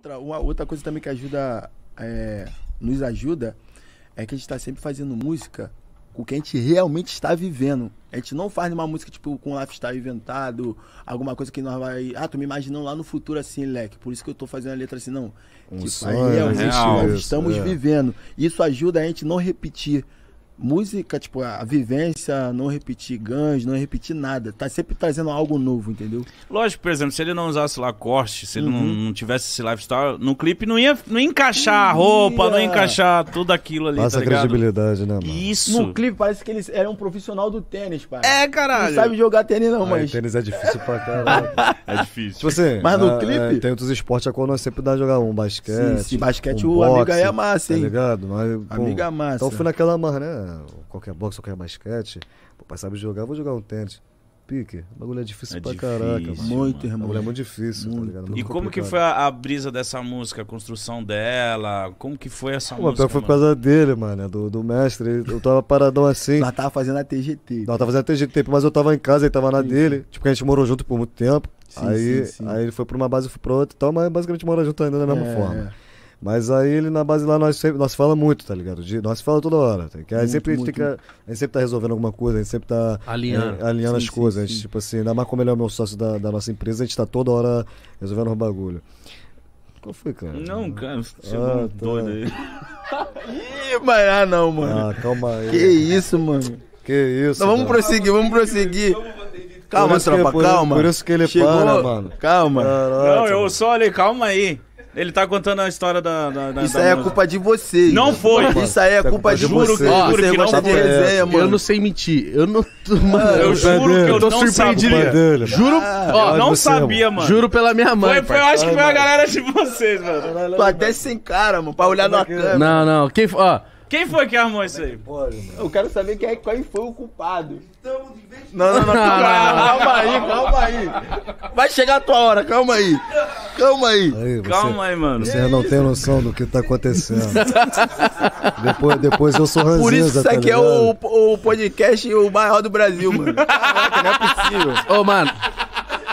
Outra, uma, outra coisa também que ajuda, é, nos ajuda, é que a gente está sempre fazendo música com o que a gente realmente está vivendo. A gente não faz uma música tipo com lifestyle inventado, alguma coisa que nós vai. Ah, tu me imaginando lá no futuro assim, leque. Por isso que eu tô fazendo a letra assim, não. Um tipo, sonho, realmente real, nós estamos é. vivendo. Isso ajuda a gente não repetir música, tipo, a vivência, não repetir ganhos, não repetir nada. Tá sempre trazendo algo novo, entendeu? Lógico, por exemplo, se ele não usasse Lacoste, se ele uhum. não, não, tivesse esse lifestyle, no clipe não ia, não ia encaixar a roupa, não ia encaixar tudo aquilo ali, Nossa tá credibilidade, né, mano? Isso. No clipe parece que ele era um profissional do tênis, pai. É, caralho. Não sabe jogar tênis não, mas... Ai, tênis é difícil pra caralho. é difícil. Tipo assim, mas no clipe... É, tem outros esportes a qual nós sempre dá jogar um basquete. Sim, sim. basquete um o boxe, aí é massa, tá hein? Tá ligado? Mas, amiga é massa. Então fui naquela marra, né? qualquer box, qualquer basquete. O pai sabe jogar, vou jogar um tênis. Pique, o bagulho é difícil é pra difícil, caraca. Mano. Muito, irmão. O bagulho é muito difícil, tá muito. tá ligado? É muito e como complicado. que foi a, a, brisa dessa música, a construção dela? Como que foi essa Pô, música? Foi por causa dele, mano, é do, do mestre. Eu tava paradão assim. Nós tava fazendo a TGT. Nós tava fazendo a TGT, mas eu tava em casa, ele tava na sim. dele. Tipo, a gente morou junto por muito tempo. Sim, aí, sim, aí ele foi pra uma base, eu fui pra outra e tal, mas basicamente mora junto ainda da mesma é. forma. Mas aí ele na base lá nós sempre, nós fala muito, tá ligado? De, nós fala toda hora. Tá? Que aí muito, sempre muito, a, gente muito. a gente sempre tá resolvendo alguma coisa, a gente sempre tá alinhando, é, alinhando sim, as sim, coisas. Sim. Gente, tipo assim, ainda mais como ele é o meu sócio da, da nossa empresa, a gente tá toda hora resolvendo um bagulho. Qual foi, cara? Não, cara, você ah, é tá. doido aí. Ih, mas ah, não, mano. Ah, calma aí. Que isso, mano. Que isso. Não, vamos prosseguir, vamos prosseguir. Calma, tropa, calma. Por é isso que ele Chegou, para, mano. Calma. Caraca. Não, eu só olhei, calma aí. Ele tá contando a história da. da, da isso da aí é culpa de vocês. Não foi. Isso aí é tá culpa de juro, vocês. Juro que, Você que não foi. Resenha, mano. Eu não sei mentir. Eu não. Ah, mano, eu juro que ah, eu não surpreenderia. Juro. Ó, não sabia, mano. Juro pela minha mãe. Foi, eu acho que foi a galera de vocês, mano. Tô até sem cara, mano, pra olhar na câmera. Não, não. Quem, ó, quem foi que armou isso aí? Eu quero saber quem, é, quem foi o culpado estamos investindo. Não, não, não, calma, calma aí, calma aí. Vai chegar a tua hora, calma aí. Calma aí. aí você, calma aí, mano. Você é não tem noção do que tá acontecendo. depois, depois eu sou ranzinza, Por isso que isso tá aqui é o, o podcast o maior do Brasil, mano. Caraca, não é possível. Ô, mano.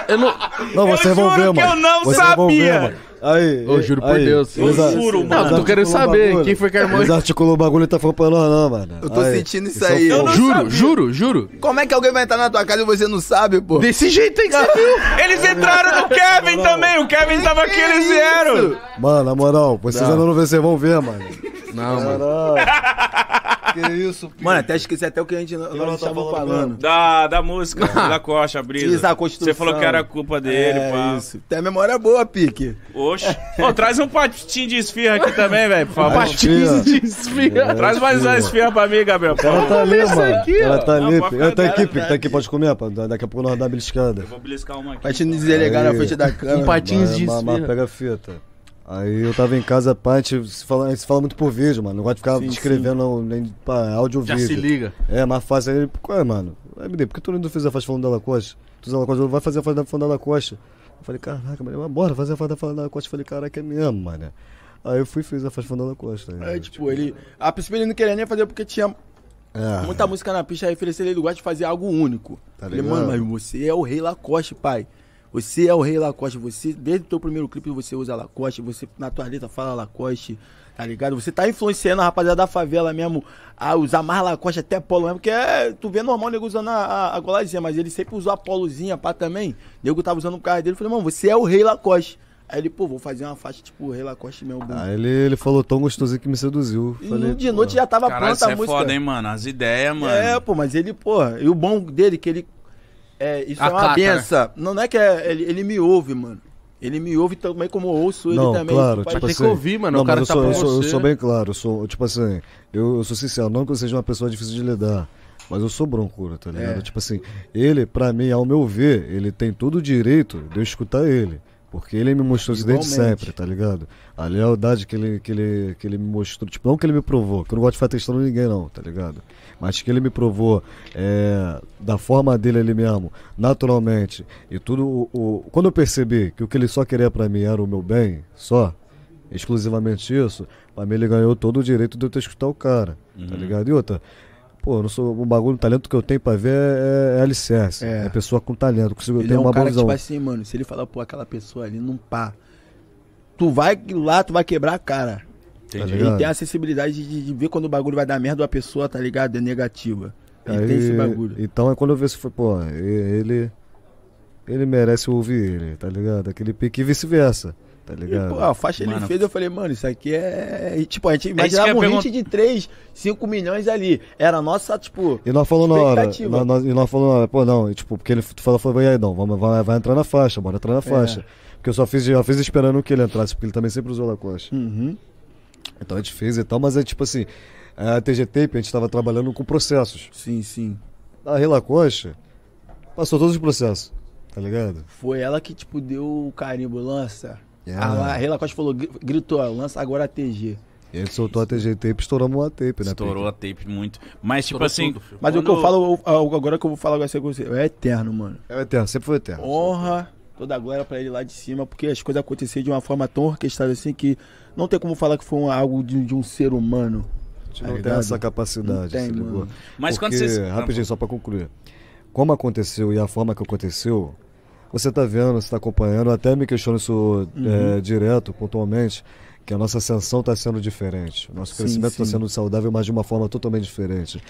Eu não... Não, vocês vão ver, mano. Eu não vocês é é sabia. Vão ver, mano. Aí. Eu juro aí, por Deus. Eu juro, mano. Não, tô querendo saber quem foi que armou. Eles articulou o bagulho e tá falando pra nós, não, mano. Eu tô aí, sentindo isso aí. Eu juro, sabia. juro, juro. Como é que alguém vai entrar na tua casa e você não sabe, pô? Desse jeito aí que você viu. Eles entraram no Kevin não, também. O Kevin tava aqui, eles vieram. Mano, na moral, vocês ainda não ver vocês vão ver, mano. Não, mano que isso, filho. Mano, até esqueci até o que a gente nós não estávamos falando. Da, da música, ah, da coxa Brisa. a Você falou que era culpa é dele, é, pá. isso. Tem a memória boa, Pique. Oxe. Ô, traz um patinho de esfirra aqui também, velho, por favor. Patinho de esfirra. Traz mais uma esfirra pra mim, Gabriel. Ela tá ali, mano. Ela tá ali. Ela tá aqui, Pique. Tá aqui, pode comer, pá. Daqui a pouco nós dá beliscada. Eu vou beliscar uma aqui. Patinho então. deselegar na frente da câmera. Um patinho de esfirra. Pega a fita. Aí eu tava em casa, pá, a gente se fala, gente se fala muito por vídeo, mano. Não gosta de ficar sim, escrevendo sim. nem pá, áudio ou Já vídeo. Já se liga. É, mais fácil. Aí ele, é, mano, MD, por que tu não fez a faixa falando da Lacoste? Tu da Lacoste, vai fazer a faixa falando da Lacoste. Eu falei, caraca, mano, bora fazer a faixa falando da Lacoste. Eu falei, caraca, é mesmo, mano. Aí eu fui e fiz a faixa falando da Lacoste. Né? Aí, é, tipo, ele. A princípio ele não queria nem fazer porque tinha é. muita música na pista. Aí eu falei, ele gosta de fazer algo único. Tá ligado? mano, mas você é o rei Lacoste, pai. Você é o rei Lacoste, você, desde o teu primeiro clipe você usa Lacoste, você na tua letra fala Lacoste, tá ligado? Você tá influenciando a rapaziada da favela mesmo a usar mais Lacoste, até polo mesmo, porque é, tu vê normal o nego usando a, a, a golazinha, mas ele sempre usou a polozinha pá também, o nego tava usando o carro dele, eu falei, mano, você é o rei Lacoste. Aí ele, pô, vou fazer uma faixa tipo Rei Lacoste meu Ah, ele, ele falou tão gostosinho que me seduziu. E de noite já tava Caralho, pronta a é música. é foda, hein, mano? As ideias, mano. É, pô, mas ele, pô, e o bom dele, que ele é, isso Acata, é uma né? benção. Não é que é, ele, ele me ouve, mano. Ele me ouve também como eu ouço ele não, também. Claro, tipo tem assim, que ouvir, mano. Não, o cara tá eu tá sou, eu sou, eu, sou, bem claro, eu sou, tipo assim, eu, eu, sou sincero, não que eu seja uma pessoa difícil de lidar. Mas eu sou broncura, tá ligado? É. Tipo assim, ele, pra mim, ao meu ver, ele tem todo o direito de eu escutar ele. Porque ele me mostrou isso desde sempre, tá ligado? É a lealdade que ele, que, ele, que ele me mostrou, tipo, não que ele me provou, que eu não gosto de fazer testando ninguém, não, tá ligado? Mas que ele me provou é, da forma dele ele mesmo, naturalmente, e tudo. O, o, quando eu percebi que o que ele só queria para mim era o meu bem, só, exclusivamente isso, pra mim ele ganhou todo o direito de eu ter escutar o cara, tá uhum. tá ligado? E outra, Pô, não sou, o bagulho do talento que eu tenho pra ver é, é alicerce. É. é pessoa com talento. Consigo, ele é um uma cara bonzão. que, tipo assim, mano, se ele falar, pô, aquela pessoa ali não pá. Tu vai lá, tu vai quebrar a cara. Entendi. Tá ele tem a sensibilidade de, de, ver quando o bagulho vai dar merda, a pessoa, tá ligado? É negativa. Ele Aí, tem esse bagulho. Então é quando eu vejo se foi, pô, ele. Ele merece ouvir ele, tá ligado? Aquele pique e vice-versa. Tá ligado? E, pô, a faixa mano, ele fez, eu falei, mano, isso aqui é. é tipo, a gente é imaginava um pergunta... hit de 3, 5 milhões ali. Era nossa, tipo. E nós falou na hora. Nós, nós, e nós falou na hora, pô, não, e, tipo, porque ele falou, falou, aí, não, vamos, vai, vai entrar na faixa, bora entrar na é. faixa. É. Porque eu só fiz, eu fiz esperando que ele entrasse, porque ele também sempre usou Lacoste. Uhum. Então a gente fez e tal, mas é tipo assim, a TG Tape a gente tava trabalhando com processos. Sim, sim. A Relacoste passou todos os processos, tá ligado? Foi ela que, tipo, deu o carimbo, lança. Yeah. A Reila é. Costa falou, gritou, lança agora a TG. ele soltou a TG Tape, estouramos a tape, né? Estourou Pedro? a tape muito. Mas, tipo assim. Tudo, mas quando... o que eu falo, ah, agora que eu vou falar vai é com você, é eterno, mano. É eterno, sempre foi eterno. Honra, toda a glória pra ele lá de cima, porque as coisas aconteceram de uma forma tão orquestrada assim que não tem como falar que foi um, algo de, de um ser humano. Tá não tem essa capacidade, não tem, Mas porque, quando vocês. Rapidinho, só pra concluir. Como aconteceu e a forma que aconteceu, você está vendo, você está acompanhando, até me questiono isso uhum. é, direto, pontualmente, que a nossa ascensão está sendo diferente. Nosso sim, crescimento está sendo saudável, mas de uma forma totalmente diferente.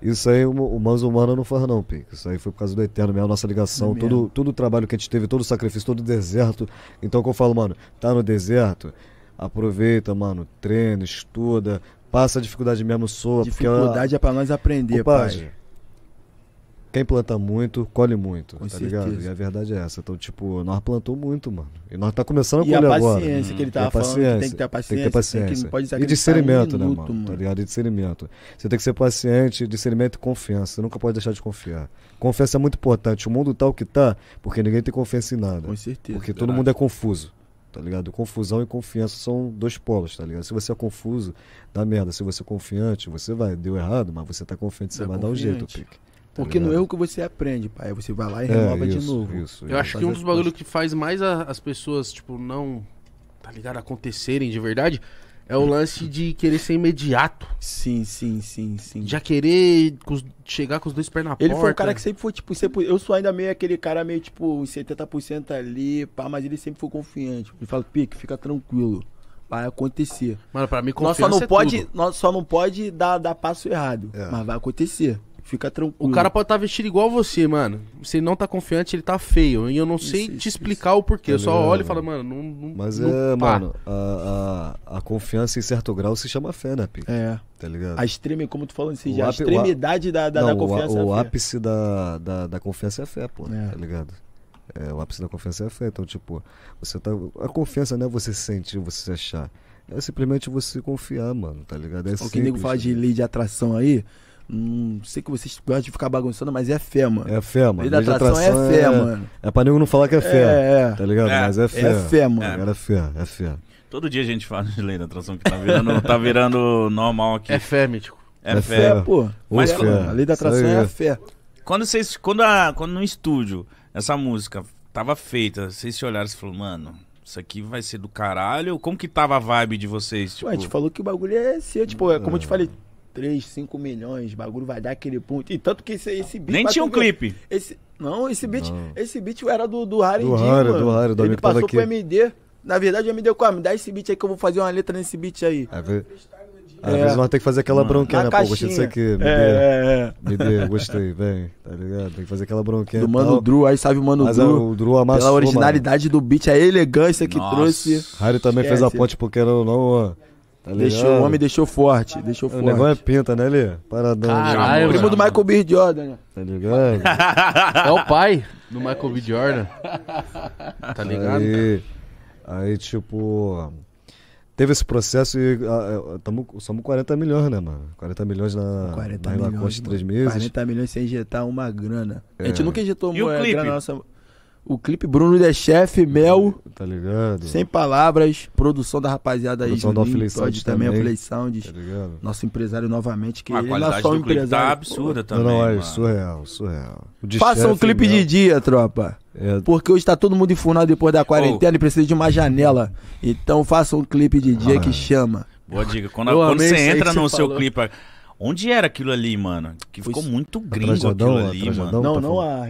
Isso aí, o Mãos Humana não faz, não, Pico. Isso aí foi por causa do Eterno a nossa ligação, é todo, todo o trabalho que a gente teve, todo o sacrifício, todo o deserto. Então, que eu falo, mano, tá no deserto, aproveita, mano, treina, estuda, passa a dificuldade mesmo, soa. Dificuldade porque, é para nós aprender, compadre, pai quem planta muito, colhe muito, Com tá certeza. ligado? E a verdade é essa. Então, tipo, nós plantou muito, mano. E nós tá começando a colher agora. Hum. E a paciência agora. que ele tava falando, que tem que ter paciência. Tem que ter paciência. e discernimento, né, um né, mano, tá mano? Tá ligado? E discernimento. Você tem que ser paciente, discernimento e confiança. Você nunca pode deixar de confiar. Confiança é muito importante. O mundo tá o que tá, porque ninguém tem confiança em nada. Com certeza. Porque todo mundo é confuso tá ligado? Confusão e confiança são dois polos, tá ligado? Se você é confuso, dá merda. Se você é confiante, você vai. Deu errado, mas você tá confiante, você é vai confiante. dar um jeito, pique. Porque tá no erro que você aprende, pai. Você vai lá e renova é, isso, de novo. Isso, isso, eu acho que um dos bagulhos que faz mais a, as pessoas, tipo, não. Tá ligado? Acontecerem de verdade. É o lance de querer ser imediato. Sim, sim, sim, sim. Já querer chegar com os dois pés na ele porta. Ele foi um cara que sempre foi, tipo, sempre, eu sou ainda meio aquele cara meio, tipo, 70% ali, pá, mas ele sempre foi confiante. Ele fala, Pique, fica tranquilo. Vai acontecer. Mano, pra mim, confiança nós só não é pode, tudo. Nós só não pode dar, dar passo errado, é. mas vai acontecer. Fica tranquilo. O cara pode estar tá vestido igual você, mano. Se ele não tá confiante, ele tá feio. E eu não sei isso, te explicar isso. o porquê. Eu só olho e falo, mano, não. não Mas não é, pá. Tá. mano, a, a, a, confiança em certo grau se chama fé, né, Pico? É. Tá ligado? A extreme, como tu falou assim, já, a extremidade da, da, não, da confiança. O, o é ápice da, da, da, confiança é fé, pô. É. Tá ligado? É, o ápice da confiança é fé. Então, tipo, você tá. A confiança não é você sentir, você se achar. É simplesmente você confiar, mano, tá ligado? É o que o nego fala de lei de atração aí. Não sei que vocês gostam de ficar bagunçando, mas é fé, mano. É fé, mano. Lei da atração, atração é fé, é- mano. É pra nego não falar que é fé. É, é. Tá ligado? É, mas é fé. É fé, mano. era é, é fé, é fé. Todo dia a gente fala de lei da atração que tá virando, tá virando normal aqui. É fé, mítico. É, é fé. fé. É, pô. Mas fé. a lei da atração é fé. Quando vocês. Quando, a, quando no estúdio, essa música tava feita, vocês se olharam e falaram, mano, isso aqui vai ser do caralho. Como que tava a vibe de vocês? Tipo... Ué, a tipo? gente falou que o bagulho é ser, tipo, é, como eu te falei, 3, 5 milhões, bagulho vai dar aquele ponto. E tanto que esse, esse beat. Nem tinha um clipe. Esse, não, esse beat, não. esse beat era do, do Harry Do Harry, do Harry, do Ele passou pro MD. Na verdade, o MD me dá esse beat aí que eu vou fazer uma letra nesse beat aí. É, ver... Às vezes nós temos que fazer aquela bronquinha, né? Pô, gostei disso aqui. Me é, dê, é. é. me dê, gostei, vem, tá ligado? Tem que fazer aquela bronquinha. Do Mano tal. Drew, aí sabe o Mano Mas Drew. É, o Drew amassou, Pela originalidade mano. do beat, a é elegância que Nossa. trouxe. Harry também Esquece. fez a ponte, porque não, não, Tá deixou, o homem deixou forte, deixou o forte. O negócio é pinta, né, Lê? Paradão. Né? Caralho, Primo do Michael B. Jordan, né? Tá ligado? é o pai do Michael B. Jordan. Tá ligado? Aí, aí tipo... Teve esse processo e ah, é, tamo, somos 40 milhões, né, mano? 40 milhões na, 40 na milhões, conta de 3 meses. 40 milhões sem injetar uma grana. É. A gente é. nunca injetou uma grana na nossa... O clipe Bruno de Chefe, Mel. Tá ligado? Sem palavras. Produção da rapaziada aí. Produção da Juninho, também, também, a Sound. Tá ligado? Nosso empresário novamente. Que a ele é qualidade é só do empresário. Clipe tá absurda também. Não, é surreal, surreal. Faça um clipe Mel. de dia, tropa. É. Porque hoje tá todo mundo enfurnado depois da quarentena oh. e precisa de uma janela. Então faça um clipe de dia ah. que é. chama. Boa dica. Quando, quando você entra no seu falou. clipe, Onde era aquilo ali, mano? Que ficou muito gringo Trajadão, aquilo ali, Trajadão, mano. Não, tá não, a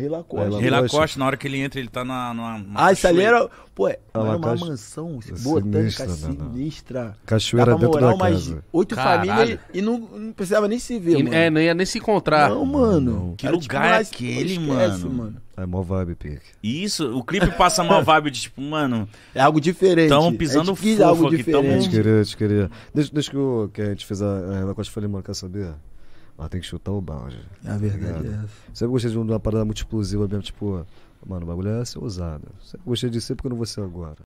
Rila Costa. na hora que ele entra, ele tá na. na, na ah, isso ali era. Pô, era uma mansão é botânica sinistra. Né, sinistra. Cachoeira Dava dentro moral, da casa. oito famílias e não, não, precisava nem se ver, e, mano. É, não ia nem se encontrar. Não, mano. que tipo lugar tipo, é aquele, mano? mano. É mó vibe, Pique. Isso, o clipe passa mó vibe de tipo, mano. É algo diferente. Estão pisando fogo algo aqui, diferente. Tamo... queria, te queria. Deixa que, eu, que a gente fez a, a Relacosta, eu falei, mano, quer saber? Mas tem que chutar o balde. Tá é verdade. Você é. Sempre gostei de uma parada muito explosiva mesmo, tipo, mano, o bagulho é ser ousado. Sempre gostei ser porque eu não vou ser agora.